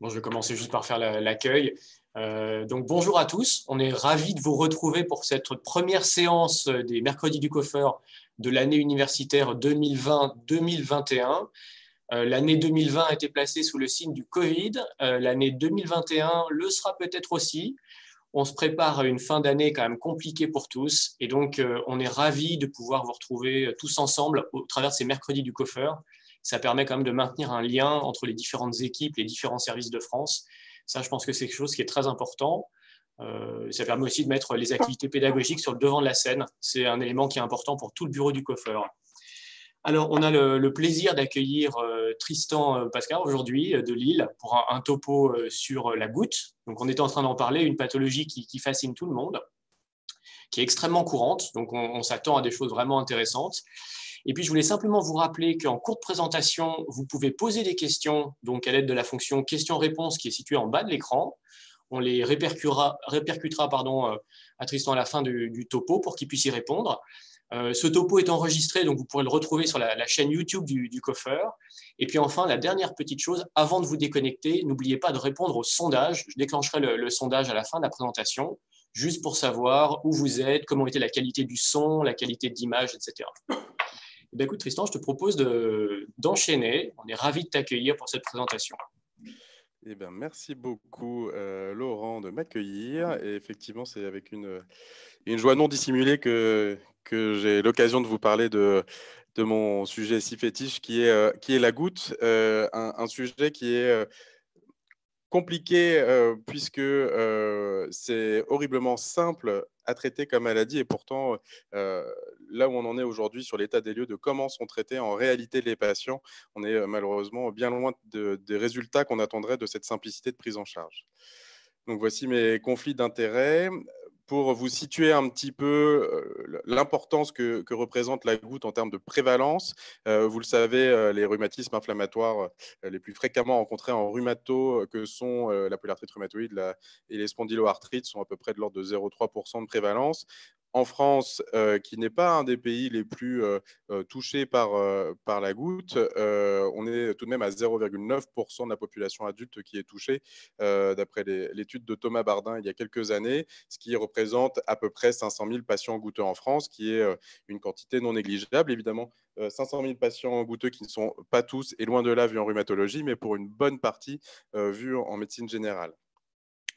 Bon, je vais commencer juste par faire l'accueil. Euh, donc bonjour à tous, on est ravis de vous retrouver pour cette première séance des mercredis du coffre de l'année universitaire 2020-2021. Euh, l'année 2020 a été placée sous le signe du Covid, euh, l'année 2021 le sera peut-être aussi. On se prépare à une fin d'année quand même compliquée pour tous et donc on est ravis de pouvoir vous retrouver tous ensemble au travers de ces mercredis du coiffeur ça permet quand même de maintenir un lien entre les différentes équipes, les différents services de France. Ça, je pense que c'est quelque chose qui est très important. Euh, ça permet aussi de mettre les activités pédagogiques sur le devant de la scène. C'est un élément qui est important pour tout le bureau du coiffeur. Alors, on a le, plaisir d'accueillir euh, Tristan euh, Pascal aujourd'hui de Lille pour un, topo sur la goutte. Donc, on était en train d'en parler, une pathologie qui, fascine tout le monde, qui est extrêmement courante. Donc, on s'attend à des choses vraiment intéressantes. Et puis, je voulais simplement vous rappeler qu'en cours de présentation, vous pouvez poser des questions, donc à l'aide de la fonction question-réponse qui est située en bas de l'écran. On les répercutera, répercutera pardon, euh, à Tristan à la fin du, topo pour qu'il puisse y répondre. Euh, ce topo est enregistré, donc vous pourrez le retrouver sur la, chaîne YouTube du, du Et puis enfin, la dernière petite chose, avant de vous déconnecter, n'oubliez pas de répondre au sondage. Je déclencherai le, sondage à la fin de la présentation, juste pour savoir où vous êtes, comment était la qualité du son, la qualité d'image, etc. Eh ben, écoute, Tristan, je te propose d'enchaîner. On est ravis de t'accueillir pour cette présentation. Eh bien, merci beaucoup, euh, Laurent, de m'accueillir. effectivement, c'est avec une, une joie non dissimulée que, que j'ai l'occasion de vous parler de, de mon sujet si fétiche qui est, euh, qui est la goutte, euh, un, sujet qui est compliqué puisque c'est horriblement simple à traiter comme maladie. Et pourtant, euh, là où on en est aujourd'hui sur l'état des lieux de comment sont traités en réalité les patients, on est euh, malheureusement bien loin de, des résultats qu'on attendrait de cette simplicité de prise en charge. Donc voici mes conflits d'intérêts pour vous situer un petit peu euh, l'importance que, représente la goutte en termes de prévalence. Euh, vous le savez, euh, les rhumatismes inflammatoires les plus fréquemment rencontrés en rhumato, que sont la polyarthrite rhumatoïde et les spondyloarthrites, sont à peu près de l'ordre de 0,3% de prévalence en France, euh, qui n'est pas un des pays les plus euh, euh, touchés par, la goutte, on est tout de même à 0,9% de la population adulte qui est touchée, d'après l'étude de Thomas Bardin il y a quelques années, ce qui représente à peu près 500 000 patients goutteux en France, qui est une quantité non négligeable. Évidemment, 500 000 patients goutteux qui ne sont pas tous, et loin de là, vus en rhumatologie, mais pour une bonne partie, vus en médecine générale.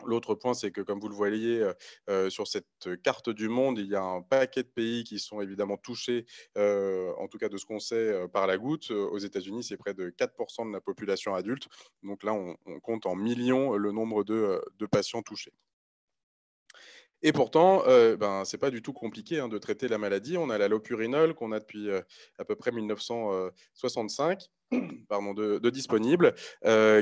L'autre point, c'est que, comme vous le voyez euh, euh, sur cette carte du monde, il y a un paquet de pays qui sont évidemment touchés, euh, en tout cas de ce qu'on sait, par la goutte. Aux États-Unis, c'est près de 4% de la population adulte. Donc là, on, compte en millions le nombre de, patients touchés. Et pourtant, ben, ce n'est pas du tout compliqué hein, de traiter la maladie. On a la lopurinol qu'on a depuis à peu près 1965 pardon, de, disponible,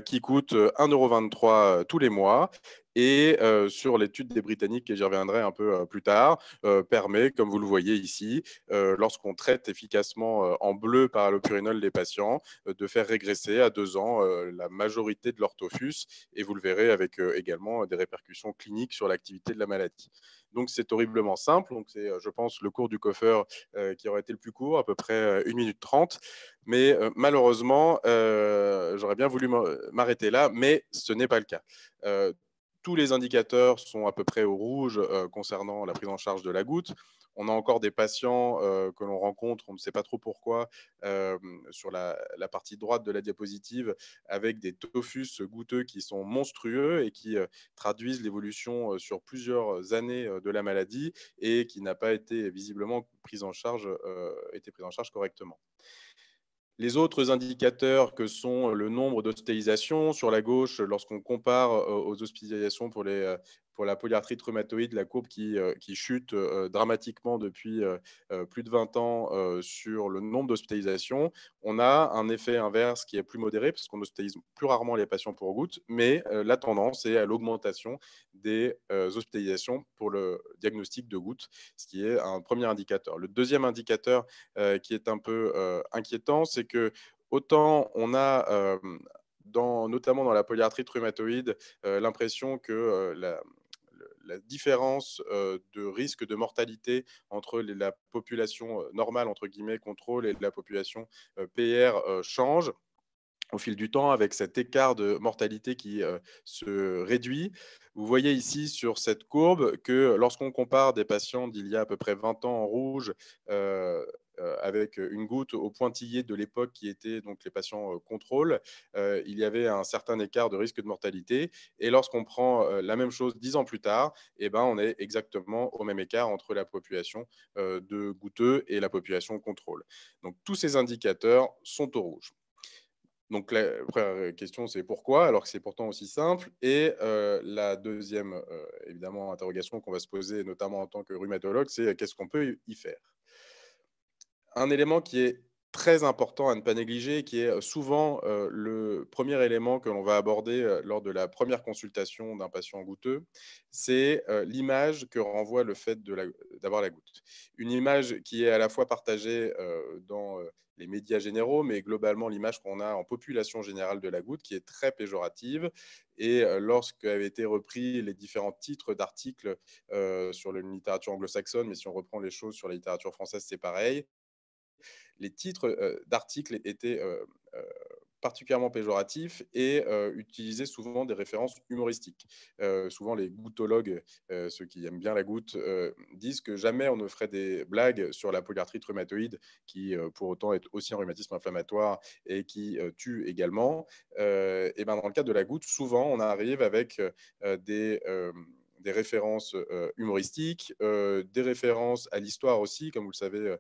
qui coûte 1,23€ tous les mois et sur l'étude des Britanniques, et j'y reviendrai un peu plus tard, permet, comme vous le voyez ici, lorsqu'on traite efficacement en bleu par le les patients, de faire régresser à deux ans la majorité de l'orthophus. et vous le verrez avec également des répercussions cliniques sur l'activité de la maladie. Donc c'est horriblement simple, donc c'est je pense le cours du coiffeur qui aurait été le plus court, à peu près 1 minute 30, mais malheureusement, j'aurais bien voulu m'arrêter là, mais ce n'est pas le cas tous les indicateurs sont à peu près au rouge euh, concernant la prise en charge de la goutte. On a encore des patients euh, que l'on rencontre, on ne sait pas trop pourquoi, euh, sur la, partie droite de la diapositive, avec des tophus goutteux qui sont monstrueux et qui traduisent l'évolution sur plusieurs années de la maladie et qui n'a pas été visiblement prise prise en charge correctement. Les autres indicateurs que sont le nombre d'hospitalisations, sur la gauche, lorsqu'on compare euh, aux hospitalisations pour les euh, pour la polyarthrite rhumatoïde, la courbe qui, euh, chute euh, euh, dramatiquement depuis plus de 20 ans sur le nombre d'hospitalisations. On a un effet inverse qui est plus modéré, parce qu'on hospitalise plus rarement les patients pour goutte, mais la tendance est à l'augmentation des hospitalisations pour le diagnostic de goutte, ce qui est un premier indicateur. Le deuxième indicateur qui est un peu inquiétant, c'est que autant on a notamment dans la polyarthrite rhumatoïde, l'impression que la, la différence de risque de mortalité entre la population normale, entre guillemets, contrôle et la population PR change au fil du temps avec cet écart de mortalité qui se réduit. Vous voyez ici sur cette courbe que lorsqu'on compare des patients d'il y a à peu près 20 ans en rouge euh, euh, avec euh, une goutte au pointillé de l'époque qui était donc les patients euh, contrôle, il y avait un certain écart de risque de mortalité. Et lorsqu'on prend la même chose dix ans plus tard, eh ben, on est exactement au même écart entre la population de goutteux et la population contrôle. Donc tous ces indicateurs sont au rouge. Donc la première question, c'est pourquoi, alors que c'est pourtant aussi simple. Et la deuxième, évidemment, interrogation qu'on va se poser, notamment en tant que rhumatologue, c'est qu'est-ce qu'on peut y faire un élément qui est très important à ne pas négliger, qui est euh, souvent euh, le premier élément que l'on va aborder euh, lors de la première consultation d'un patient goutteux, c'est l'image que renvoie le fait d'avoir la, goutte. Une image qui est à la fois partagée dans les médias généraux, mais globalement l'image qu'on a en population générale de la goutte, qui est très péjorative. Et lorsque avaient été repris les différents titres d'articles sur la littérature anglo-saxonne, mais si on reprend les choses sur la littérature française, c'est pareil, les titres euh, d'articles étaient euh, euh, particulièrement péjoratifs et utilisaient souvent des références humoristiques. souvent, les goutologues, ceux qui aiment bien la goutte, disent que jamais on ne ferait des blagues sur la polyarthrite rhumatoïde, qui pour autant est aussi un rhumatisme inflammatoire et qui tue également. et ben, dans le cas de la goutte, souvent, on arrive avec des des références humoristiques, des références à l'histoire aussi, comme vous le savez,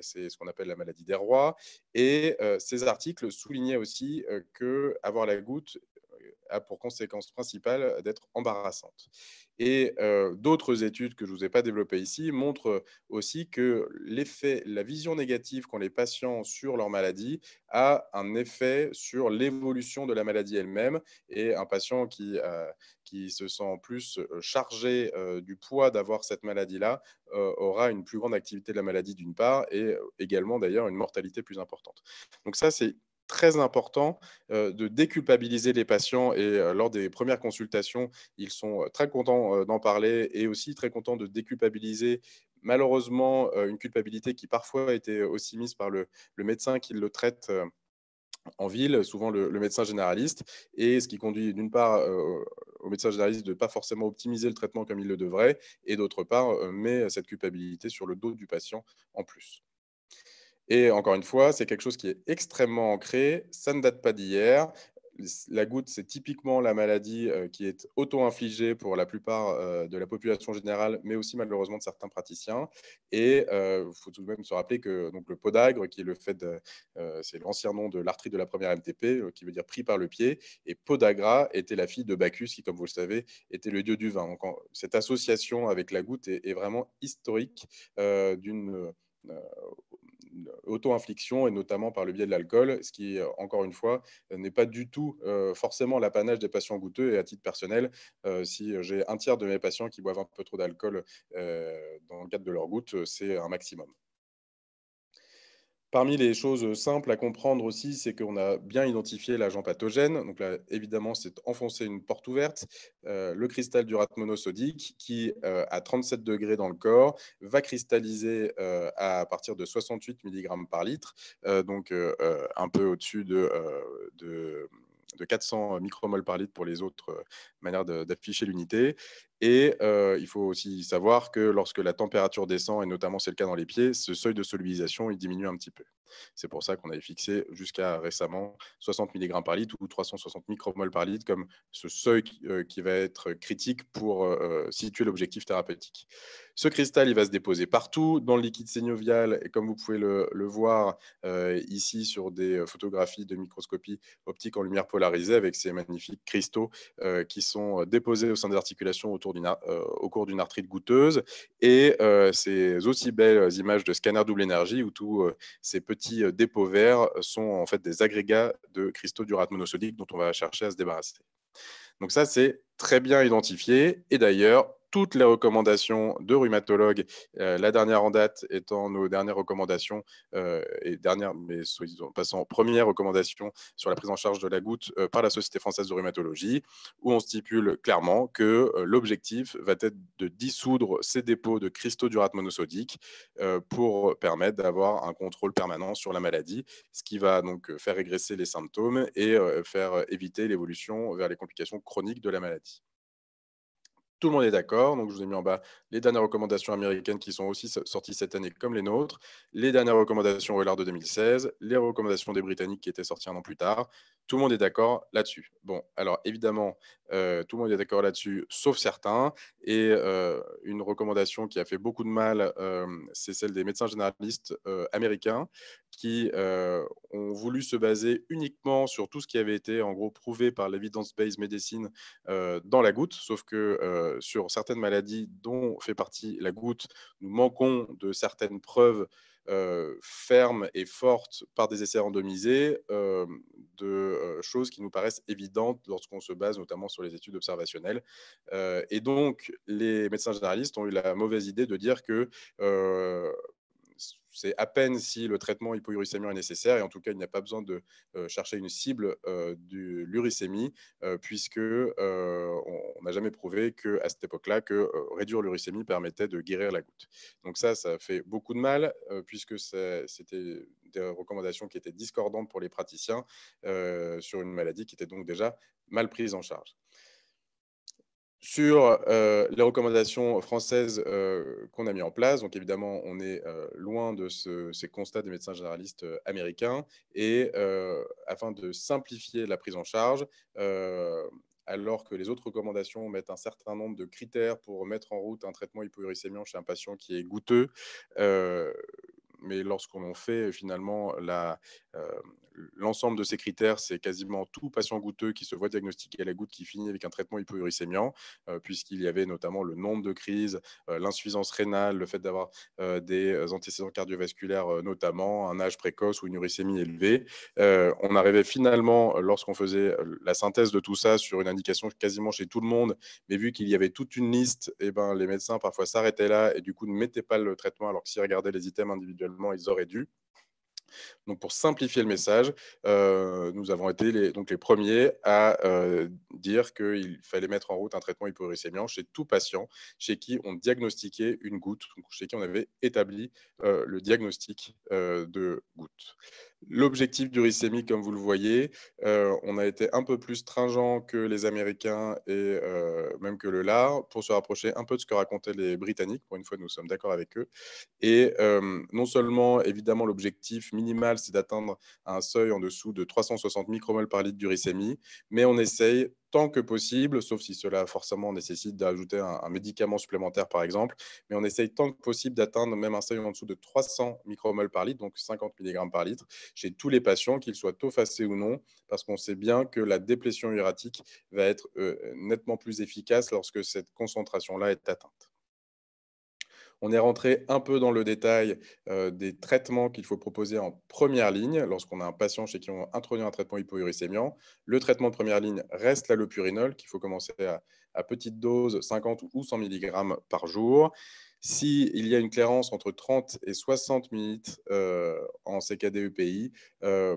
c'est ce qu'on appelle la maladie des rois. Et ces articles soulignaient aussi que avoir la goutte a pour conséquence principale d'être embarrassante. Et euh, d'autres études que je ne vous ai pas développées ici montrent aussi que l'effet, la vision négative qu'ont les patients sur leur maladie a un effet sur l'évolution de la maladie elle-même. Et un patient qui, euh, qui se sent plus euh, chargé du poids d'avoir cette maladie-là aura une plus grande activité de la maladie d'une part et également d'ailleurs une mortalité plus importante. Donc ça, c'est très important euh, de déculpabiliser les patients et euh, lors des premières consultations, ils sont euh, très contents d'en parler et aussi très contents de déculpabiliser malheureusement une culpabilité qui parfois a été aussi mise par le, médecin qui le traite en ville, souvent le, médecin généraliste, et ce qui conduit d'une part au médecin généraliste de ne pas forcément optimiser le traitement comme il le devrait, et d'autre part met cette culpabilité sur le dos du patient en plus. Et encore une fois, c'est quelque chose qui est extrêmement ancré, ça ne date pas d'hier. La goutte, c'est typiquement la maladie euh, qui est auto-infligée pour la plupart euh, de la population générale, mais aussi malheureusement de certains praticiens. Et il euh, faut tout de même se rappeler que donc, le podagre, qui est le fait, de, c'est l'ancien nom de l'arthrite de la première MTP, qui veut dire pris par le pied, et podagra était la fille de Bacchus, qui, comme vous le savez, était le dieu du vin. Donc, cette association avec la goutte est, vraiment historique d'une auto-infliction et notamment par le biais de l'alcool, ce qui, euh, encore une fois, euh, n'est pas du tout euh, forcément l'apanage des patients goûteux. Et à titre personnel, si j'ai un tiers de mes patients qui boivent un peu trop d'alcool dans le cadre de leur goutte, c'est un maximum. Parmi les choses euh, simples à comprendre aussi, c'est qu'on a bien identifié l'agent pathogène. Donc là, évidemment, c'est enfoncer une porte ouverte. Euh, le cristal du rat monosodique, qui euh, à 37 degrés dans le corps, va cristalliser à partir de 68 mg par litre, donc un peu au-dessus de, 400 micromoles par litre pour les autres manières d'afficher l'unité. Et il faut aussi savoir que lorsque la température descend, et notamment c'est le cas dans les pieds, ce seuil de solubilisation il diminue un petit peu. C'est pour ça qu'on avait fixé jusqu'à récemment 60 mg par litre ou 360 micromoles par litre comme ce seuil qui va être critique pour situer l'objectif thérapeutique. Ce cristal, il va se déposer partout dans le liquide synovial. Et comme vous pouvez le, voir ici sur des photographies de microscopie optique en lumière polarisée avec ces magnifiques cristaux qui sont déposés au sein des articulations autour euh, au cours d'une arthrite goutteuse, Et euh, ces aussi belles images de scanner double énergie où tous euh, ces petits dépôts verts sont en fait des agrégats de cristaux d'urate monosodique dont on va chercher à se débarrasser. Donc ça, c'est très bien identifié. Et d'ailleurs, toutes les recommandations de rhumatologues. Euh, la dernière en date étant nos dernières recommandations, euh, et dernière, mais en première recommandation sur la prise en charge de la goutte euh, par la Société française de rhumatologie, où on stipule clairement que l'objectif va être de dissoudre ces dépôts de cristaux d'urate monosodique pour permettre d'avoir un contrôle permanent sur la maladie, ce qui va donc faire régresser les symptômes et faire éviter l'évolution vers les complications chroniques de la maladie. Tout le monde est d'accord. Donc, je vous ai mis en bas les dernières recommandations américaines qui sont aussi sorties cette année comme les nôtres, les dernières recommandations au regard de 2016, les recommandations des Britanniques qui étaient sorties un an plus tard. Tout le monde est d'accord là-dessus. Bon, alors évidemment, euh, tout le monde est d'accord là-dessus, sauf certains. Et euh, une recommandation qui a fait beaucoup de mal, euh, c'est celle des médecins généralistes américains qui ont voulu se baser uniquement sur tout ce qui avait été en gros prouvé par levidence based medicine dans la goutte, sauf que sur certaines maladies dont fait partie la goutte, nous manquons de certaines preuves euh, ferme et forte par des essais randomisés euh, de euh, choses qui nous paraissent évidentes lorsqu'on se base notamment sur les études observationnelles. et donc, les médecins généralistes ont eu la mauvaise idée de dire que c'est à peine si le traitement hypouricémien est nécessaire, et en tout cas, il n'y a pas besoin de euh, chercher une cible euh, de l'uricémie, euh, puisque on n'a jamais prouvé qu'à cette époque-là, que réduire l'uricémie permettait de guérir la goutte. Donc ça, ça fait beaucoup de mal, puisque c'était des recommandations qui étaient discordantes pour les praticiens sur une maladie qui était donc déjà mal prise en charge sur euh, les recommandations françaises euh, qu'on a mis en place. Donc évidemment, on est euh, loin de ces constats des médecins généralistes américains. Et afin de simplifier la prise en charge, alors que les autres recommandations mettent un certain nombre de critères pour mettre en route un traitement hypoglycémiant chez un patient qui est goûteux, mais lorsqu'on en fait finalement la, l'ensemble de ces critères, c'est quasiment tout patient goûteux qui se voit diagnostiqué à la goutte qui finit avec un traitement hypouricémiant, euh, puisqu'il y avait notamment le nombre de crises, euh, l'insuffisance rénale, le fait d'avoir euh, des antécédents cardiovasculaires notamment, un âge précoce ou une uricémie élevée. on arrivait finalement, lorsqu'on faisait la synthèse de tout ça sur une indication quasiment chez tout le monde, mais vu qu'il y avait toute une liste, eh ben, les médecins parfois s'arrêtaient là et du coup ne mettaient pas le traitement, alors que s'ils regardaient les items individuellement, ils auraient dû. Donc, pour simplifier le message, euh, nous avons été les, donc les premiers à euh, dire qu'il fallait mettre en route un traitement hypoglycémiant chez tout patient chez qui on diagnostiquait une goutte, chez qui on avait établi euh, le diagnostic de goutte. L'objectif du RICEMI, comme vous le voyez, euh, on a été un peu plus stringent que les Américains et euh, même que le LAR pour se rapprocher un peu de ce que racontaient les Britanniques. Pour une fois, nous sommes d'accord avec eux. Et euh, non seulement, évidemment, l'objectif minimal, c'est d'atteindre un seuil en dessous de 360 micromoles par litre du mais on essaye tant que possible, sauf si cela forcément nécessite d'ajouter un, médicament supplémentaire par exemple, mais on essaye tant que possible d'atteindre même un seuil en dessous de 300 micromoles par litre, donc 50 mg par litre, chez tous les patients, qu'ils soient tofacés ou non, parce qu'on sait bien que la déplétion uratique va être euh, nettement plus efficace lorsque cette concentration-là est atteinte. On est rentré un peu dans le détail euh, des traitements qu'il faut proposer en première ligne lorsqu'on a un patient chez qui on introduit un traitement hypouricémiant. Le traitement de première ligne reste l'allopurinol qu'il faut commencer à, petite dose, 50 ou 100 mg par jour. S'il il y a une clairance entre 30 et 60 minutes euh, en CKD-EPI, euh,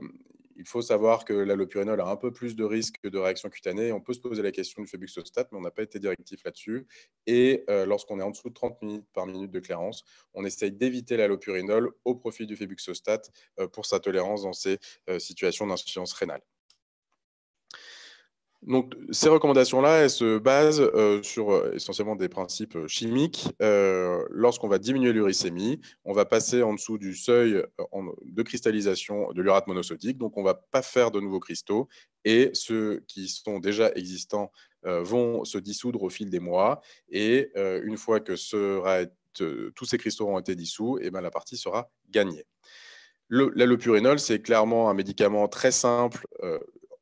il faut savoir que l'allopurinol a un peu plus de risque de réaction cutanée. On peut se poser la question du febuxostat, mais on n'a pas été directif là-dessus. Et euh, lorsqu'on est en dessous de 30 minutes par minute de clairance, on essaye d'éviter l'allopurinol au profit du febuxostat euh, pour sa tolérance dans ces euh, situations d'insuffisance rénale ces recommandations-là, se basent euh, sur euh, essentiellement des principes euh, chimiques. Lorsqu'on va diminuer l'uricémie, on va passer en dessous du seuil de cristallisation de l'urate monosodique, donc on ne va pas faire de nouveaux cristaux, et ceux qui sont déjà existants vont se dissoudre au fil des mois, et une fois que tous ces cristaux auront été dissous, et eh bien la partie sera gagnée. L'allopurinol, c'est clairement un médicament très simple,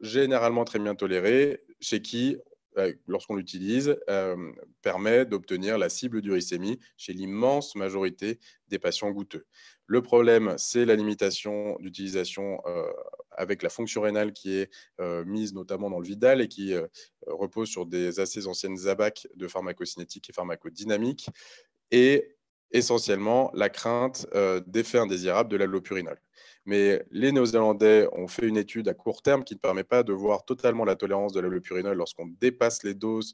généralement très bien toléré, chez qui, euh, lorsqu'on l'utilise, euh, permet d'obtenir la cible d'uricémie chez l'immense majorité des patients goûteux. Le problème, c'est la limitation d'utilisation euh, avec la fonction rénale qui est mise notamment dans le Vidal et qui repose sur des assez anciennes abacs de pharmacocinétique et pharmacodynamique. Et essentiellement la crainte d'effets indésirables de l'allopurinol. Mais les Néo-Zélandais ont fait une étude à court terme qui ne permet pas de voir totalement la tolérance de l'allopurinol lorsqu'on dépasse les doses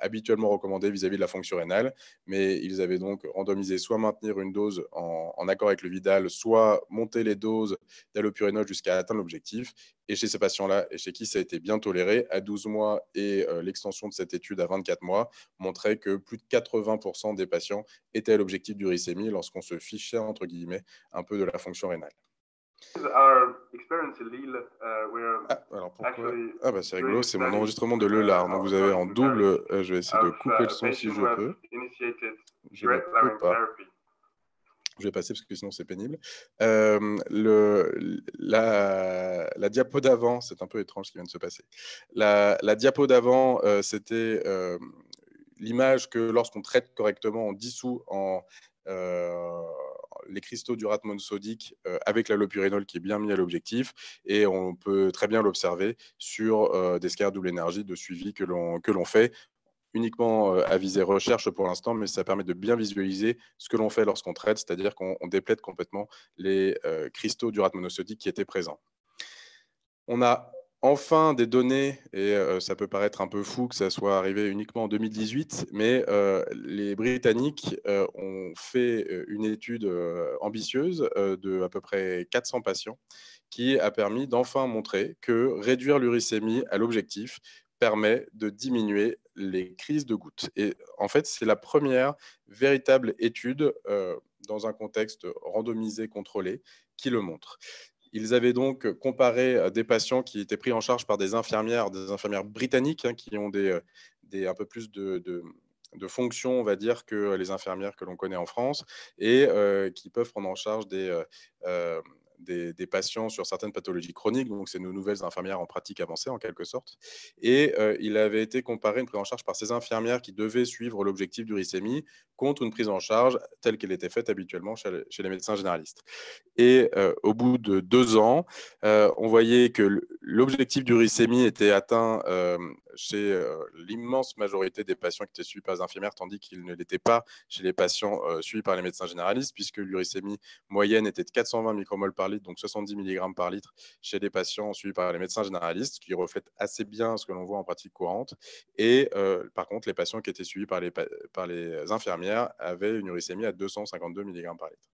habituellement recommandées vis-à-vis de la fonction rénale. Mais ils avaient donc randomisé soit maintenir une dose en, accord avec le Vidal, soit monter les doses d'allopurinol jusqu'à atteindre l'objectif. Et chez ces patients-là, et chez qui ça a été bien toléré, à 12 mois et euh, l'extension de cette étude à 24 mois montrait que plus de 80% des patients étaient à l'objectif du lorsqu'on se fichait, entre guillemets, un peu de la fonction rénale c'est rigolo, c'est mon enregistrement de Lelar. Donc vous avez en double, euh, je vais essayer de couper le uh, son si je peux. Je vais passer parce que sinon c'est pénible. Euh, le, la, la, diapo d'avant, c'est un peu étrange ce qui vient de se passer. La, la diapo d'avant, euh, c'était l'image que lorsqu'on traite correctement, on dissout en, les cristaux du ratmon sodique euh, avec l'allopurinol qui est bien mis à l'objectif. Et on peut très bien l'observer sur euh, des scènes double énergie de suivi que l'on fait uniquement à euh, viser recherche pour l'instant, mais ça permet de bien visualiser ce que l'on fait lorsqu'on traite, c'est-à-dire qu'on déplaide complètement les cristaux du d'urate monosodique qui étaient présents. On a enfin des données, et ça peut paraître un peu fou que ça soit arrivé uniquement en 2018, mais les Britanniques ont fait une étude ambitieuse de à peu près 400 patients qui a permis d'enfin montrer que réduire l'uricémie à l'objectif permet de diminuer les crises de gouttes. Et en fait, c'est la première véritable étude dans un contexte randomisé, contrôlé, qui le montre. Ils avaient donc euh, comparé euh, des patients qui étaient pris en charge par des infirmières, des infirmières britanniques, hein, qui ont euh, un peu plus de, fonctions on va dire, que les infirmières que l'on connaît en France et qui peuvent prendre en charge des, patients sur certaines pathologies chroniques. Donc, c'est nos nouvelles infirmières en pratique avancée, en quelque sorte. Et il avait été comparé une prise en charge par ces infirmières qui devaient suivre l'objectif du d'uricémie contre une prise en charge telle qu'elle était faite habituellement chez, les médecins généralistes. Et euh, au bout de deux ans, euh, on voyait que l'objectif d'uricémie était atteint euh, chez l'immense majorité des patients qui étaient suivis par les infirmières, tandis qu'il ne l'était pas chez les patients suivis par les médecins généralistes, puisque l'uricémie moyenne était de 420 micromoles par litre, donc 70 mg par litre chez les patients suivis par les médecins généralistes, ce qui reflète assez bien ce que l'on voit en pratique courante. Et par contre, les patients qui étaient suivis par les, par les infirmières, avait une uricémie à 252 mg par litre.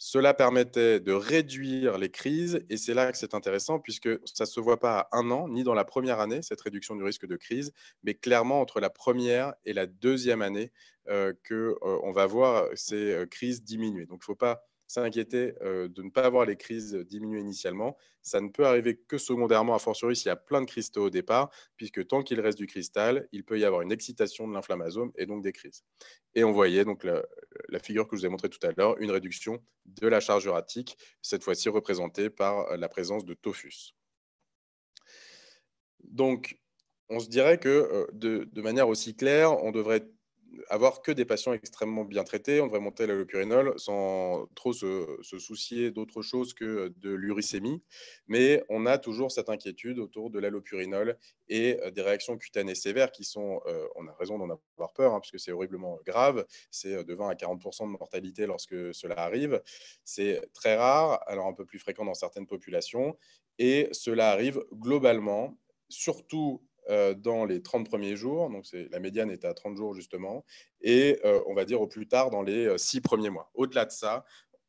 Cela permettait de réduire les crises, et c'est là que c'est intéressant, puisque ça ne se voit pas à un an, ni dans la première année, cette réduction du risque de crise, mais clairement entre la première et la deuxième année euh, qu'on euh, va voir ces euh, crises diminuer. Donc il ne faut pas s'inquiéter euh, de ne pas avoir les crises diminuer initialement. Ça ne peut arriver que secondairement, a fortiori s'il y a plein de cristaux au départ, puisque tant qu'il reste du cristal, il peut y avoir une excitation de l'inflammasome et donc des crises. Et on voyait donc la, figure que je vous ai montrée tout à l'heure, une réduction de la charge uratique, cette fois-ci représentée par la présence de tophus. Donc, on se dirait que euh, de, de manière aussi claire, on devrait avoir que des patients extrêmement bien traités. On devrait monter l'allopurinol sans trop se, soucier d'autre chose que euh, de l'uricémie. Mais on a toujours cette inquiétude autour de l'allopurinol et euh, des réactions cutanées sévères qui sont, euh, on a raison d'en avoir peur, hein, puisque parce c'est horriblement grave. C'est de 20 à 40 de mortalité lorsque cela arrive. C'est très rare, alors un peu plus fréquent dans certaines populations. Et cela arrive globalement surtout euh, dans les 30 premiers jours. Donc, la médiane est à 30 jours, justement. Et euh, on va dire au plus tard dans les 6 euh, premiers mois. Au-delà de ça,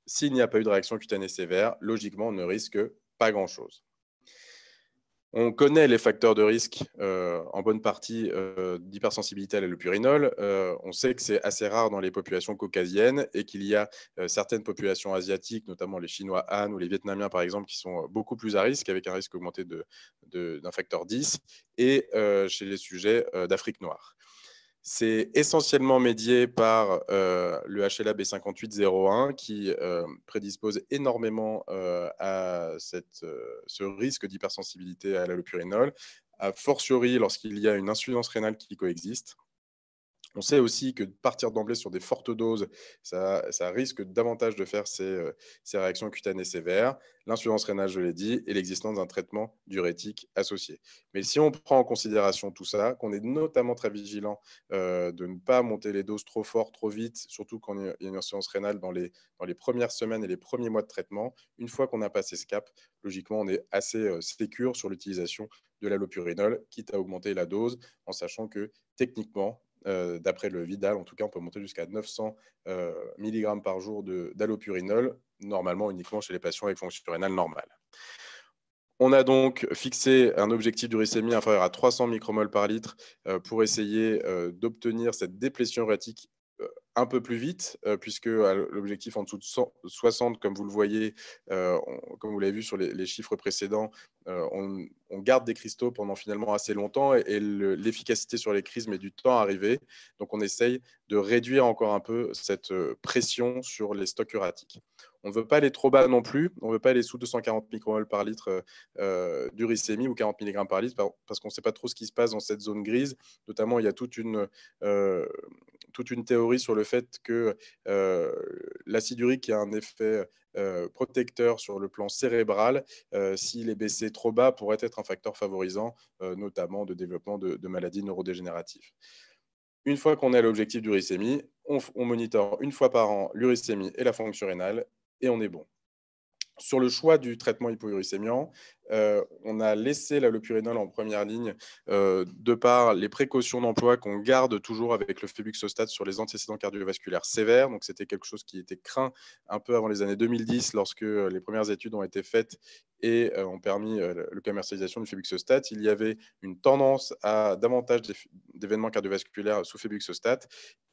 s'il n'y a pas eu de réaction cutanée sévère, logiquement, on ne risque pas grand-chose. On connaît les facteurs de risque euh, en bonne partie euh, d'hypersensibilité à l'allopurinol. Euh, on sait que c'est assez rare dans les populations caucasiennes et qu'il y a certaines populations asiatiques, notamment les Chinois Han ou les Vietnamiens par exemple, qui sont beaucoup plus à risque avec un risque augmenté d'un facteur 10 et chez les sujets d'Afrique noire. C'est essentiellement médié par euh, le hla b 5801 qui euh, prédispose énormément euh, à ce risque d'hypersensibilité à l'allopurinol, a fortiori lorsqu'il y a une insuffisance rénale qui coexiste. On sait aussi que partir d'emblée sur des fortes doses, ça, risque davantage de faire euh, ces, réactions cutanées sévères, l'insuffisance rénale, je l'ai dit, et l'existence d'un traitement diurétique associé. Mais si on prend en considération tout ça, qu'on est notamment très vigilant euh, de ne pas monter les doses trop fort, trop vite, surtout quand il y a une insuffisance rénale dans les, premières semaines et les premiers mois de traitement, une fois qu'on a passé ce cap, logiquement, on est assez euh, sur l'utilisation de l'allopurinol, quitte à augmenter la dose, en sachant que techniquement, euh, d'après le Vidal, en tout cas, on peut monter jusqu'à 900 euh, mg par jour d'allopurinol, normalement uniquement chez les patients avec fonction rénale normale. On a donc fixé un objectif d'uricémie inférieur à 300 micromoles par litre euh, pour essayer d'obtenir cette déplétion uratique un peu plus vite, euh, puisque l'objectif en dessous de 60, comme vous le voyez, euh, comme vous l'avez vu sur les, chiffres précédents, euh, on, garde des cristaux pendant finalement assez longtemps et, l'efficacité sur les crises met du temps à arriver. Donc on essaye de réduire encore un peu cette pression sur les stocks uratiques. On ne veut pas aller trop bas non plus. On ne veut pas aller sous 240 micromol par litre euh, euh, d'uricémie ou 40 mg par litre parce qu'on ne sait pas trop ce qui se passe dans cette zone grise. Notamment, il y a toute une, euh, toute une théorie sur le fait que l'acide urique a un effet protecteur sur le plan cérébral. S'il est baissé trop bas, pourrait être un facteur favorisant, notamment de développement de, maladies neurodégénératives. Une fois qu'on a l'objectif d'uricémie, on, on monitore une fois par an l'uricémie et la fonction rénale et on est bon. Sur le choix du traitement hypouricémiant, euh, on a laissé la leucurénol en première ligne euh, de par les précautions d'emploi qu'on garde toujours avec le fébuxostat sur les antécédents cardiovasculaires sévères. Donc, c'était quelque chose qui était craint un peu avant les années 2010 lorsque euh, les premières études ont été faites et ont permis la commercialisation du fébuxostat. Il y avait une tendance à davantage d'événements cardiovasculaires sous fébuxostat.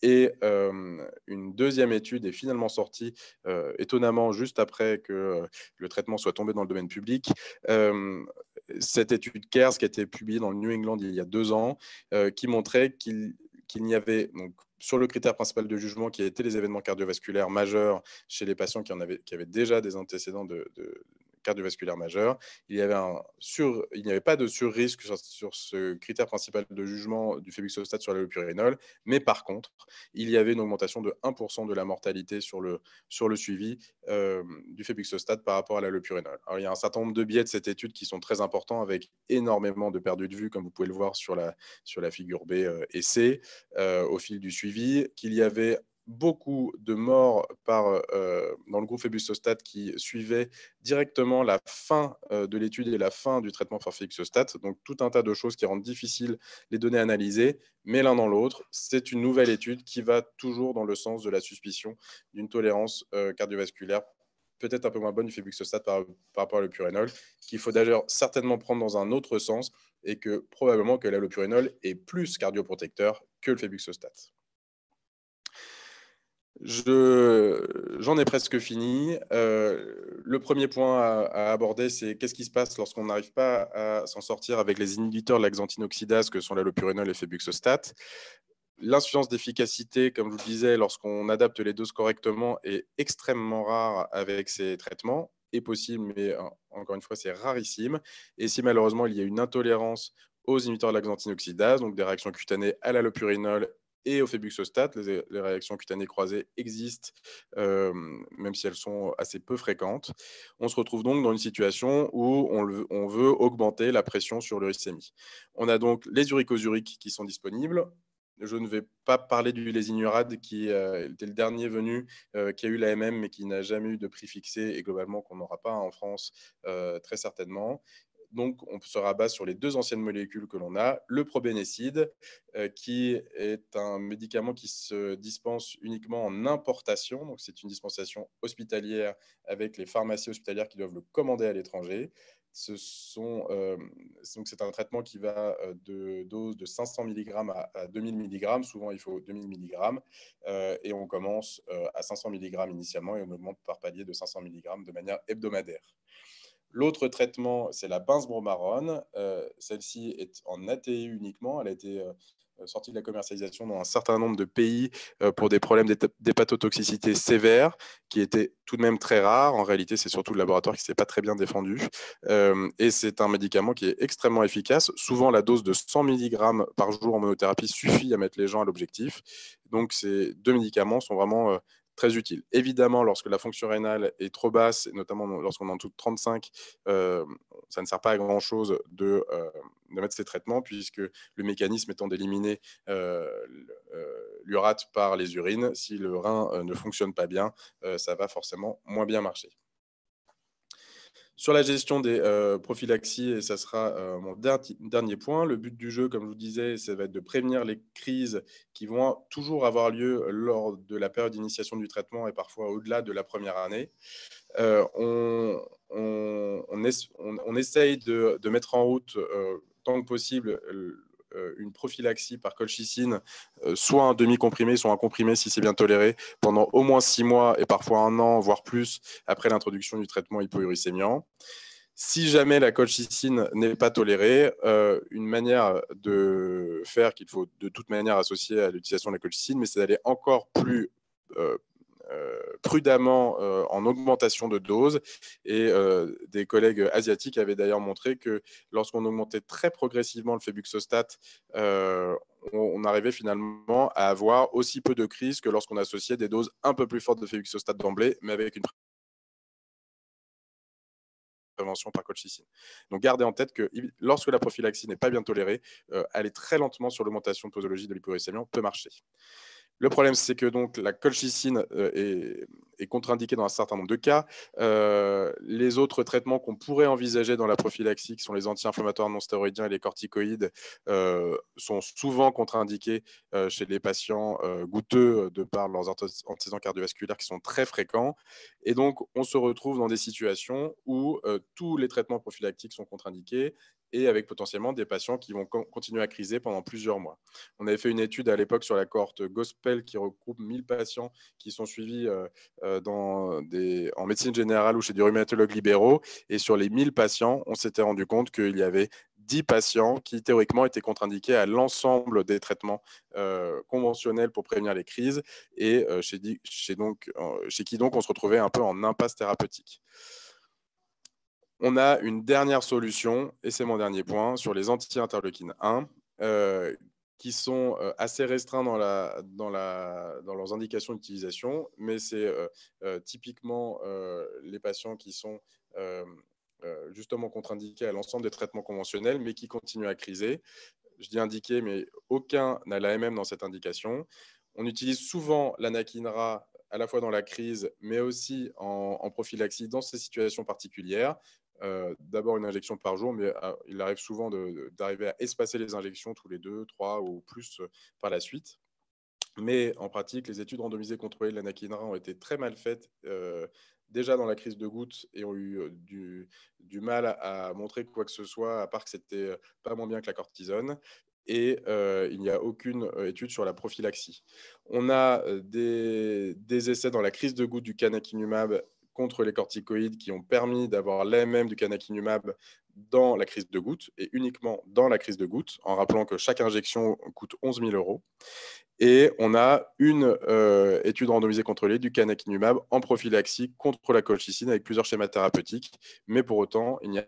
Et une deuxième étude est finalement sortie, étonnamment, juste après que le traitement soit tombé dans le domaine public. Euh, cette étude CARES qui a été publiée dans le New England il y a deux ans, euh, qui montrait qu'il n'y avait, donc, sur le critère principal de jugement qui a les événements cardiovasculaires majeurs chez les patients qui, avaient, qui avaient déjà des antécédents de, cardiovasculaire majeur. Il n'y avait, avait pas de sur-risque sur, ce critère principal de jugement du fébuxostat sur l'allopurinol, mais par contre, il y avait une augmentation de 1% de la mortalité sur le, sur le suivi euh, du fébuxostat par rapport à l'allopurinol. il y a un certain nombre de biais de cette étude qui sont très importants avec énormément de perdues de vue, comme vous pouvez le voir sur la, sur la figure B euh, et C euh, au fil du suivi, qu'il y avait beaucoup de morts euh, dans le groupe Fébuxostate qui suivait directement la fin euh, de l'étude et la fin du traitement forfixostat. Donc tout un tas de choses qui rendent difficiles les données analysées, mais l'un dans l'autre, c'est une nouvelle étude qui va toujours dans le sens de la suspicion d'une tolérance euh, cardiovasculaire peut-être un peu moins bonne du fébuxostat par, rapport à l'opurénol, qu'il faut d'ailleurs certainement prendre dans un autre sens et que probablement que l'allopurénol est plus cardioprotecteur que le fébuxostat j'en ai presque fini. Euh, le premier point à, aborder, c'est qu'est-ce qui se passe lorsqu'on n'arrive pas à s'en sortir avec les inhibiteurs de l'axanthine oxydase que sont l'allopurinol et febuxostate. L'insuffisance d'efficacité, comme je vous le disais, lorsqu'on adapte les doses correctement, est extrêmement rare avec ces traitements est possible, mais encore une fois, c'est rarissime. Et si malheureusement il y a une intolérance aux inhibiteurs de l'axanthine oxydase, donc des réactions cutanées à l'allopurinol et au Fébuxostat, Les, réactions cutanées croisées existent, euh, même si elles sont assez peu fréquentes. On se retrouve donc dans une situation où on, veut augmenter la pression sur l'uricémie. On a donc les uricosuriques qui sont disponibles. Je ne vais pas parler du lésinurade qui euh, était le dernier venu, euh, qui a eu l'AMM mais qui n'a jamais eu de prix fixé et globalement qu'on n'aura pas en France très certainement donc, on se rabat sur les deux anciennes molécules que l'on a, le probénécide, euh, qui est un médicament qui se dispense uniquement en importation. c'est une dispensation hospitalière avec les pharmacies hospitalières qui doivent le commander à l'étranger. Euh, donc c'est un traitement qui va euh, de dose de 500 mg à, 2000 mg. Souvent, il faut 2000 mg. et on commence à 500 mg initialement et on augmente par palier de 500 mg de manière hebdomadaire. L'autre traitement, c'est la pince bromarone. Euh, celle-ci est en ATI uniquement. Elle a été euh, euh, sortie de la commercialisation dans un certain nombre de pays pour des problèmes d'hépatotoxicité sévère, qui étaient tout de même très rares. En réalité, c'est surtout le laboratoire qui ne s'est pas très bien défendu. et c'est un médicament qui est extrêmement efficace. Souvent, la dose de 100 mg par jour en monothérapie suffit à mettre les gens à l'objectif. Donc, ces deux médicaments sont vraiment très utile. Évidemment, lorsque la fonction rénale est trop basse, notamment lorsqu'on est en dessous de 35, euh, ça ne sert pas à grand-chose euh, de, mettre ces traitements, puisque le mécanisme étant d'éliminer euh, l'urate par les urines, si le rein ne fonctionne pas bien, ça va forcément moins bien marcher. Sur la gestion des euh, prophylaxies, et ça sera euh, mon dernier point, le but du jeu, comme je vous disais, ça va être de prévenir les crises qui vont toujours avoir lieu lors de la période d'initiation du traitement et parfois au-delà de la première année. Euh, on, essaye de, de, mettre en route tant que possible euh, une prophylaxie par colchicine, euh, soit un demi-comprimé, soit un comprimé si c'est bien toléré, pendant au moins six mois et parfois un an, voire plus, après l'introduction du traitement hypouricémiant. Si jamais la colchicine n'est pas tolérée, euh, une manière de faire qu'il faut de toute manière associer à l'utilisation de la colchicine, mais c'est d'aller encore plus euh, euh, prudemment euh, en augmentation de dose Et euh, des collègues asiatiques avaient d'ailleurs montré que lorsqu'on augmentait très progressivement le fébuxostat, on, arrivait finalement à avoir aussi peu de crise que lorsqu'on associait des doses un peu plus fortes de fébuxostat d'emblée, mais avec une prévention par colchicine. Donc gardez en tête que lorsque la prophylaxie n'est pas bien tolérée, aller très lentement sur l'augmentation de posologie de l'hypoglycémie peut marcher. Le problème, c'est que donc la colchicine euh, est, contre-indiquée dans un certain nombre de cas. Euh, les autres traitements qu'on pourrait envisager dans la prophylaxie, qui sont les anti-inflammatoires non stéroïdiens et les corticoïdes, euh, sont souvent contre-indiqués chez les patients goûteux de par leurs antécédents cardiovasculaires qui sont très fréquents. Et donc, on se retrouve dans des situations où tous les traitements prophylactiques sont contre-indiqués et avec potentiellement des patients qui vont continuer à criser pendant plusieurs mois. On avait fait une étude à l'époque sur la cohorte Gospel qui regroupe 1000 patients qui sont suivis euh, euh, en médecine générale ou chez des rhumatologues libéraux. Et sur les 1000 patients, on s'était rendu compte qu'il y avait 10 patients qui théoriquement étaient contre-indiqués à l'ensemble des traitements euh, conventionnels pour prévenir les crises et chez, chez qui donc on se retrouvait un peu en impasse thérapeutique. On a une dernière solution, et c'est mon dernier point, sur les anti interleukines 1, euh, qui sont euh, assez restreints dans, leurs indications d'utilisation, mais c'est euh, typiquement les patients qui sont justement contre-indiqués à l'ensemble des traitements conventionnels, mais qui continuent à criser. Je dis indiqué, mais aucun n'a l'AMM dans cette indication. On utilise souvent l'anakinra à la fois dans la crise, mais aussi en, en prophylaxie dans ces situations particulières. Euh, d'abord une injection par jour, mais ah, il arrive souvent d'arriver à espacer les injections tous les deux, trois ou plus euh, par la suite. Mais en pratique, les études randomisées contrôlées de l'anakinra ont été très mal faites euh, déjà dans la crise de gouttes et ont eu du, mal à, montrer quoi que ce soit, à part que c'était pas moins bien que la cortisone et il n'y a aucune étude sur la prophylaxie. On a des, essais dans la crise de goutte du canakinumab contre les corticoïdes qui ont permis d'avoir les mêmes du canakinumab dans la crise de goutte et uniquement dans la crise de goutte, en rappelant que chaque injection coûte 11 000 euros. Et on a une euh, étude randomisée contrôlée du canakinumab en prophylaxie contre la colchicine avec plusieurs schémas thérapeutiques, mais pour autant, il n'y a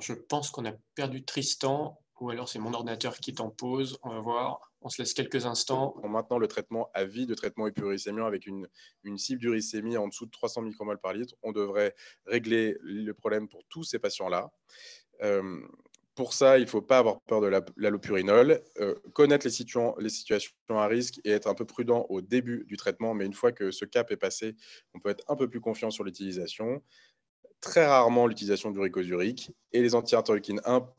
je pense qu'on a perdu Tristan, ou alors c'est mon ordinateur qui est en On va voir. On se laisse quelques instants. maintenant, le traitement à vie de traitement épuricémien avec une, cible d'uricémie en dessous de 300 micromoles par litre, on devrait régler le problème pour tous ces patients-là. Euh, pour ça, il ne faut pas avoir peur de l'allopurinol, euh, connaître les, les, situations à risque et être un peu prudent au début du traitement. Mais une fois que ce cap est passé, on peut être un peu plus confiant sur l'utilisation très rarement l'utilisation du ricosurique et les anti 1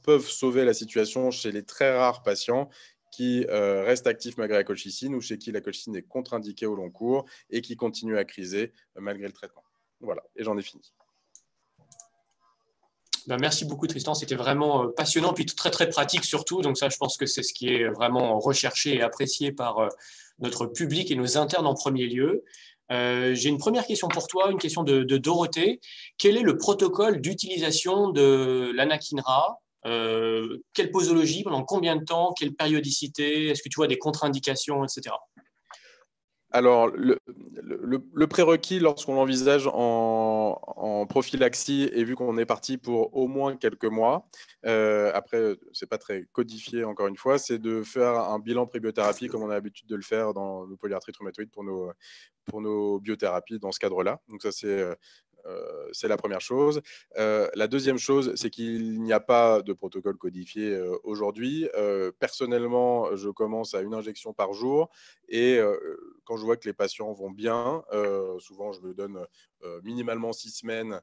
peuvent sauver la situation chez les très rares patients qui euh, restent actifs malgré la colchicine ou chez qui la colchicine est contre-indiquée au long cours et qui continuent à criser euh, malgré le traitement. Voilà, et j'en ai fini. Ben, merci beaucoup Tristan, c'était vraiment euh, passionnant puis très très pratique surtout. Donc ça, je pense que c'est ce qui est vraiment recherché et apprécié par notre public et nos internes en premier lieu. Euh, j'ai une première question pour toi, une question de, Dorothée. Quel est le protocole d'utilisation de l'anakinra euh, Quelle posologie Pendant combien de temps Quelle périodicité Est-ce que tu vois des contre-indications, etc. Alors, le, le, prérequis lorsqu'on l'envisage en, en, prophylaxie et vu qu'on est parti pour au moins quelques mois, euh, après, ce n'est pas très codifié encore une fois, c'est de faire un bilan prébiothérapie comme on a l'habitude de le faire dans nos polyarthrite rhumatoïde pour nos, pour nos biothérapies dans ce cadre-là. Donc ça, c'est euh, euh, c'est la première chose. Euh, la deuxième chose, c'est qu'il n'y a pas de protocole codifié euh, aujourd'hui. personnellement, je commence à une injection par jour et quand je vois que les patients vont bien, souvent je me donne minimalement six semaines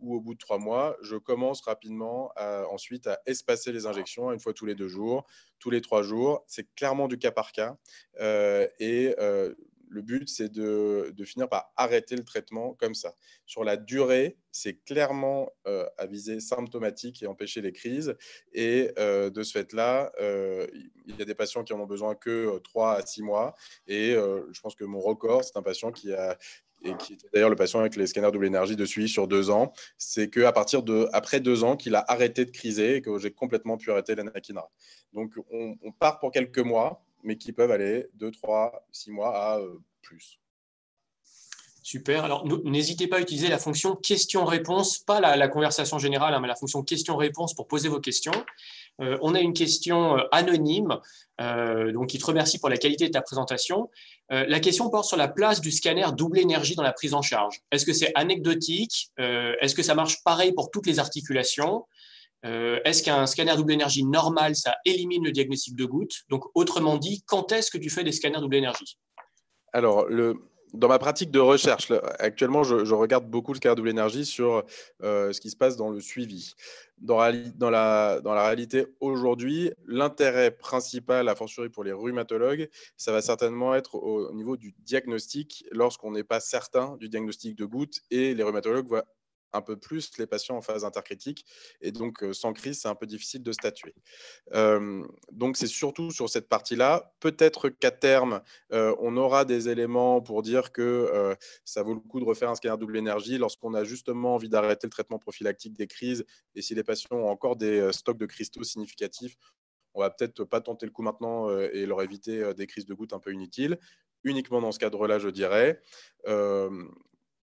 ou au bout de trois mois, je commence rapidement ensuite à espacer les injections une fois tous les deux jours, tous les trois jours. C'est clairement du cas par cas et le but, c'est de, finir par arrêter le traitement comme ça. Sur la durée, c'est clairement euh, à viser symptomatique et empêcher les crises. Et euh, de ce fait-là, euh, il y a des patients qui en ont besoin que 3 à 6 mois. Et je pense que mon record, c'est un patient qui a et qui était d'ailleurs le patient avec les scanners double énergie de suivi sur deux ans, c'est à partir de après deux ans qu'il a arrêté de criser et que j'ai complètement pu arrêter l'anakinra. Donc on part pour quelques mois, mais qui peuvent aller 2, 3, 6 mois à euh, plus. Super. Alors, n'hésitez pas à utiliser la fonction question-réponse, pas la, conversation générale, hein, mais la fonction question-réponse pour poser vos questions. Euh, on a une question euh, anonyme, donc il te remercie pour la qualité de ta présentation. la question porte sur la place du scanner double énergie dans la prise en charge. Est-ce que c'est anecdotique Est-ce que ça marche pareil pour toutes les articulations euh, est-ce qu'un scanner double énergie normal, ça élimine le diagnostic de goutte Donc, autrement dit, quand est-ce que tu fais des scanners double énergie Alors, dans ma pratique de recherche, actuellement, je, regarde beaucoup le scanner double énergie sur euh, ce qui se passe dans le suivi. Dans, la, réalité, aujourd'hui, l'intérêt principal, à fortiori pour les rhumatologues, ça va certainement être au, niveau du diagnostic, lorsqu'on n'est pas certain du diagnostic de goutte, et les rhumatologues voient un peu plus les patients en phase intercritique. Et donc, euh, sans crise, c'est un peu difficile de statuer. Euh, donc, c'est surtout sur cette partie-là. Peut-être qu'à terme, euh, on aura des éléments pour dire que ça vaut le coup de refaire un scanner double énergie lorsqu'on a justement envie d'arrêter le traitement prophylactique des crises. Et si les patients ont encore des stocks de cristaux significatifs, on va peut-être pas tenter le coup maintenant et leur éviter des crises de gouttes un peu inutiles uniquement dans ce cadre-là, je dirais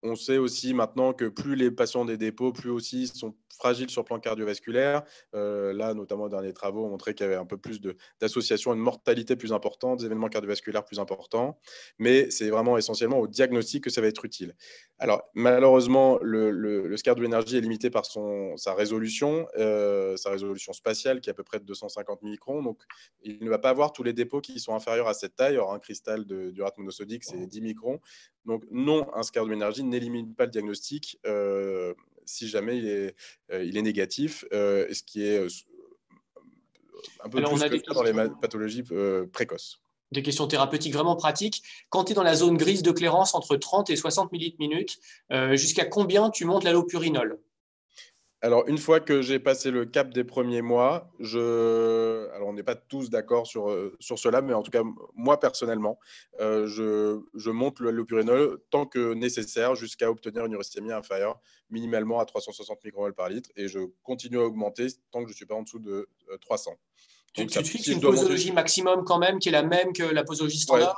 on sait aussi maintenant que plus les patients des dépôts, plus aussi ils sont fragiles sur le plan cardiovasculaire. Euh, là, notamment, les derniers travaux ont montré qu'il y avait un peu plus d'associations, une mortalité plus importante, des événements cardiovasculaires plus importants. Mais c'est vraiment essentiellement au diagnostic que ça va être utile. Alors, malheureusement, le, le, SCAR de l'énergie est limité par sa résolution, euh, sa résolution spatiale qui est à peu près de 250 microns. Donc, il ne va pas avoir tous les dépôts qui sont inférieurs à cette taille. Or, un cristal de, d'urate monosodique, c'est 10 microns. Donc non, un scar de n'élimine pas le diagnostic euh, si jamais il est, euh, négatif, euh, ce qui est un peu plus dans les pathologies précoces des questions thérapeutiques vraiment pratiques. Quand tu es dans la zone grise de clairance entre 30 et 60 millilitres minutes, jusqu'à combien tu montes l'allopurinol alors, une fois que j'ai passé le cap des premiers mois, je... Alors, on n'est pas tous d'accord sur, euh, cela, mais en tout cas, moi personnellement, euh, je, monte le lopurénol tant que nécessaire jusqu'à obtenir une uristémie inférieure minimalement à 360 microvolts par litre et je continue à augmenter tant que je ne suis pas en dessous de 300. Euh, tu te fixes une posologie maximum quand même, qui est la même que la posologie standard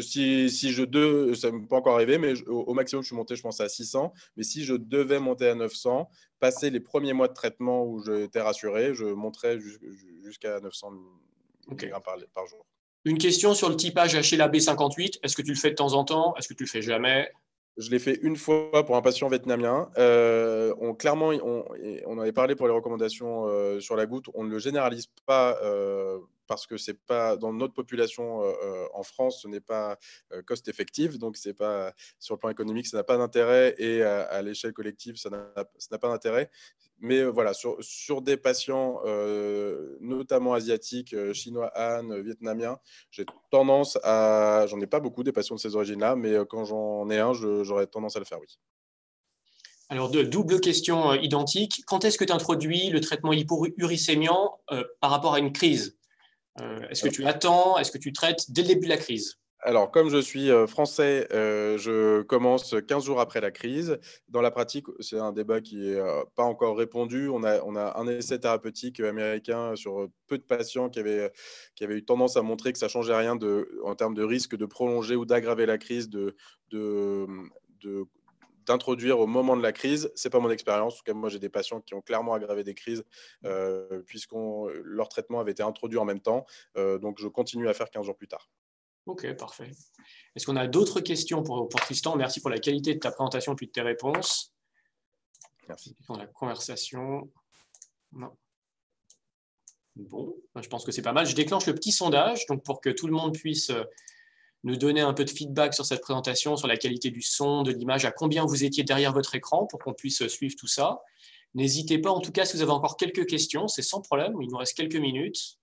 si, si, je deux, ça ne m'est pas encore arrivé, mais au, maximum, je suis monté, je pense, à 600. Mais si je devais monter à 900, passer les premiers mois de traitement où j'étais rassuré, je monterais jusqu'à 900 par, jour. Une question sur le typage b 58 Est-ce que tu le fais de temps en temps Est-ce que tu le fais jamais je l'ai fait une fois pour un patient vietnamien. Euh, on, clairement, on, en avait parlé pour les recommandations euh, sur la goutte. On ne le généralise pas euh, parce que c'est pas dans notre population en France, ce n'est pas cost effective, donc c'est pas sur le plan économique, ça n'a pas d'intérêt et à, l'échelle collective, ça n'a pas d'intérêt. Mais voilà, sur, des patients, notamment asiatiques, chinois, han, vietnamiens, j'ai tendance à, j'en ai pas beaucoup des patients de ces origines-là, mais quand j'en ai un, j'aurais tendance à le faire, oui. Alors, double question identique. Quand est-ce que tu introduis le traitement hypouricémiant par rapport à une crise euh, Est-ce que tu attends Est-ce que tu traites dès le début de la crise alors, comme je suis euh, français, euh, je commence 15 jours après la crise. Dans la pratique, c'est un débat qui n'est pas encore répondu. On a, un essai thérapeutique américain sur peu de patients qui avait qui eu tendance à montrer que ça ne changeait rien en termes de risque de prolonger ou d'aggraver la crise de, de, de introduire au moment de la crise. C'est pas mon expérience. En tout cas, moi, j'ai des patients qui ont clairement aggravé des crises euh, puisqu'on euh, leur traitement avait été introduit en même temps. Euh, donc, je continue à faire 15 jours plus tard. Ok, parfait. Est-ce qu'on a d'autres questions pour, Tristan Merci pour la qualité de ta présentation puis de tes réponses. Merci. Dans la conversation. Bon, je pense que c'est pas mal. Je déclenche le petit sondage donc pour que tout le monde puisse euh, nous donner un peu de feedback sur cette présentation, sur la qualité du son, de l'image, à combien vous étiez derrière votre écran pour qu'on puisse euh, suivre tout ça. N'hésitez pas, en tout cas, si vous avez encore quelques questions, c'est sans problème, il nous reste quelques minutes.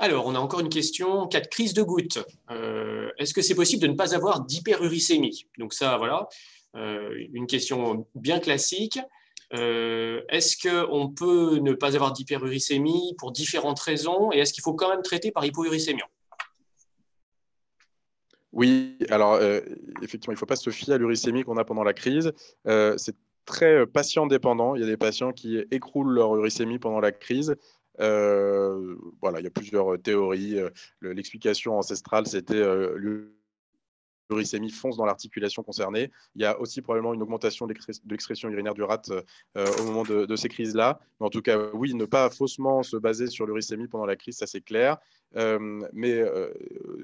Alors, on a encore une question. Quatre crises de crise de goutte, euh, est-ce que c'est possible de ne pas avoir d'hyperuricémie Donc ça, voilà, euh, une question bien classique. Euh, est-ce qu'on peut ne pas avoir d'hyperuricémie pour différentes raisons et est-ce qu'il faut quand même traiter par hypouricémie Oui, alors euh, effectivement, il ne faut pas se fier à l'uricémie qu'on a pendant la crise. Euh, c'est très patient dépendant. Il y a des patients qui écroulent leur uricémie pendant la crise. voilà, il y a plusieurs théories. L'explication ancestrale, c'était l'uricémie l'uricémie fonce dans l'articulation concernée. Il y a aussi probablement une augmentation de l'excrétion urinaire du rat euh, euh, au moment de, ces crises-là. en tout cas, oui, ne pas faussement se baser sur l'uricémie pendant la crise, ça c'est clair. Euh, mais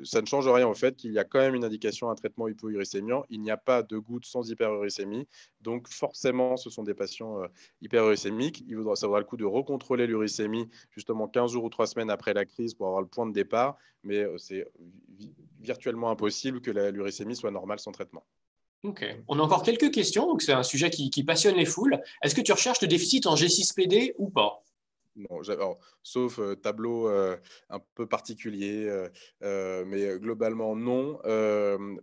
ça ne change rien au fait qu'il y a quand même une indication à un traitement hypouricémiant. Il n'y a pas de goutte sans hyperuricémie. Donc forcément, ce sont des patients hyperuricémiques. Il vaudra, ça le coup de recontrôler l'uricémie justement 15 jours ou 3 semaines après la crise pour avoir le point de départ. Mais c'est virtuellement impossible que la, l'uricémie soit normale sans traitement. Ok. On a encore quelques questions, donc c'est un sujet qui, passionne les foules. Est-ce que tu recherches le déficit en G6PD ou pas non, sauf euh, tableau euh, un peu particulier, euh, mais globalement non,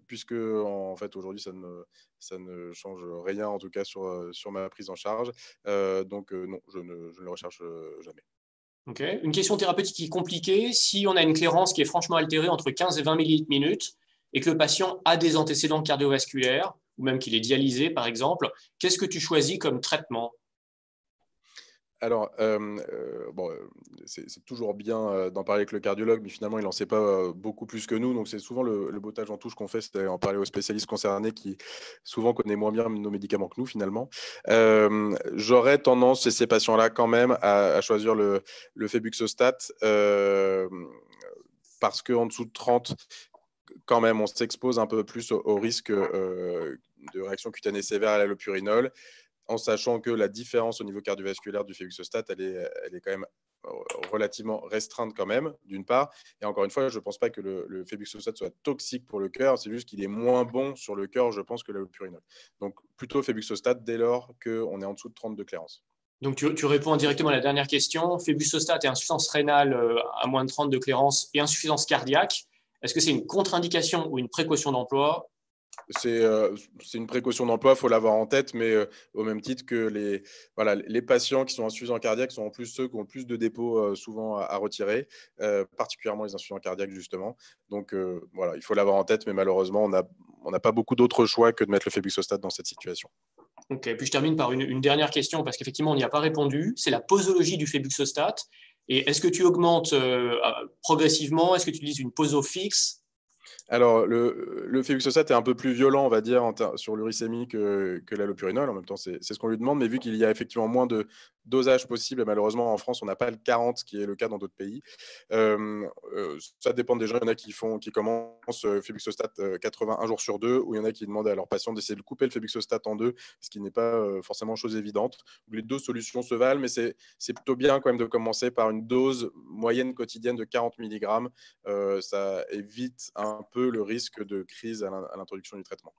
puisque en, fait aujourd'hui ça ne, ça ne change rien en tout cas sur, sur ma prise en charge. donc non, je ne, je ne le recherche jamais. Une question thérapeutique qui est compliquée, si on a une clairance qui est franchement altérée entre 15 et 20 minutes et que le patient a des antécédents cardiovasculaires ou même qu'il est dialysé par exemple, qu'est-ce que tu choisis comme traitement alors, c'est, toujours bien d'en parler avec le cardiologue, mais finalement, il n'en sait pas beaucoup plus que nous. Donc, c'est souvent le, botage en touche qu'on fait, c'est en parler aux spécialistes concernés qui souvent connaissent moins bien nos médicaments que nous, finalement. J'aurais tendance, chez ces patients-là, quand même, à, choisir le, le parce qu'en dessous de 30, quand même, on s'expose un peu plus au, au risque de réaction cutanée sévère à l'allopurinol en sachant que la différence au niveau cardiovasculaire du Fébuxostat, elle est, quand même euh, relativement restreinte quand même, d'une part. Et encore une fois, je ne pense pas que le, Fébuxostat soit toxique pour le cœur, c'est juste qu'il est moins bon sur le cœur, je pense, que la purinol. Donc plutôt Fébuxostat dès lors qu'on est en dessous de 30 de clairance. Donc tu, réponds directement à la dernière question. Fébuxostat et insuffisance rénale euh, à moins de 30 de clairance et insuffisance cardiaque. Est-ce que c'est une contre-indication ou une précaution d'emploi euh, c'est une précaution d'emploi, il faut l'avoir en tête, mais euh, au même titre que les, patients qui sont insuffisants cardiaques sont en plus ceux qui ont le plus de dépôts euh, souvent à, retirer, particulièrement les insuffisants cardiaques justement. Donc voilà, il faut l'avoir en tête, mais malheureusement, on n'a pas beaucoup d'autres choix que de mettre le fébuxostat dans cette situation. Ok, puis je termine par une, dernière question, parce qu'effectivement, on n'y a pas répondu, c'est la posologie du fébuxostat. Et est-ce que tu augmentes progressivement Est-ce que tu utilises une poso fixe alors, le, le est un peu plus violent, on va dire, sur l'uricémie que, que l'allopurinol. En même temps, c'est ce qu'on lui demande. Mais vu qu'il y a effectivement moins de, dosage possible. malheureusement, en France, on n'a pas le 40, qui est le cas dans d'autres pays. Euh, euh, ça dépend des gens. Il y en a qui, font, qui commencent 80 euh, 80 un jours sur deux, ou il y en a qui demandent à leurs patients d'essayer de couper le Febuxostat en deux, ce qui n'est pas forcément chose évidente. les deux solutions se valent, mais c'est plutôt bien quand même de commencer par une dose moyenne quotidienne de 40 mg. ça évite un peu le risque de crise à l'introduction du traitement.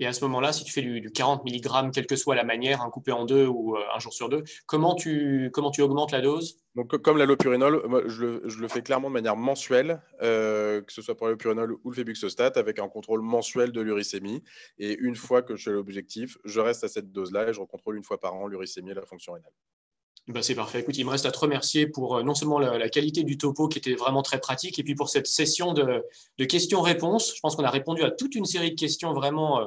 Et à ce moment-là, si tu fais du, 40 mg, quelle que soit la manière, un coupé en deux ou euh, un jour sur deux, comment tu, comment tu augmentes la dose Donc, Comme l'allopurinol, je, je le, fais clairement de manière mensuelle, euh, que ce soit pour l'allopurinol ou le febuxostat, avec un contrôle mensuel de l'uricémie. Et une fois que je suis l'objectif, je reste à cette dose-là et je recontrôle une fois par an l'uricémie et la fonction rénale. Bah, c'est parfait. Écoute, il me reste à te remercier pour euh, non seulement la, qualité du topo qui était vraiment très pratique, et puis pour cette session de, questions-réponses. Je pense qu'on a répondu à toute une série de questions vraiment euh,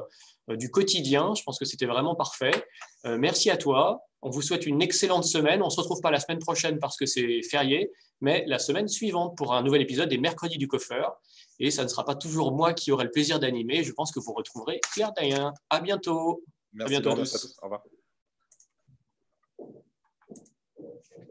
euh, du quotidien. Je pense que c'était vraiment parfait. merci à toi. On vous souhaite une excellente semaine. On ne se retrouve pas la semaine prochaine parce que c'est férié, mais la semaine suivante pour un nouvel épisode des mercredis du coffer. Et ça ne sera pas toujours moi qui aurai le plaisir d'animer. Je pense que vous retrouverez Claire Dayen. À bientôt. Merci bientôt. Au revoir.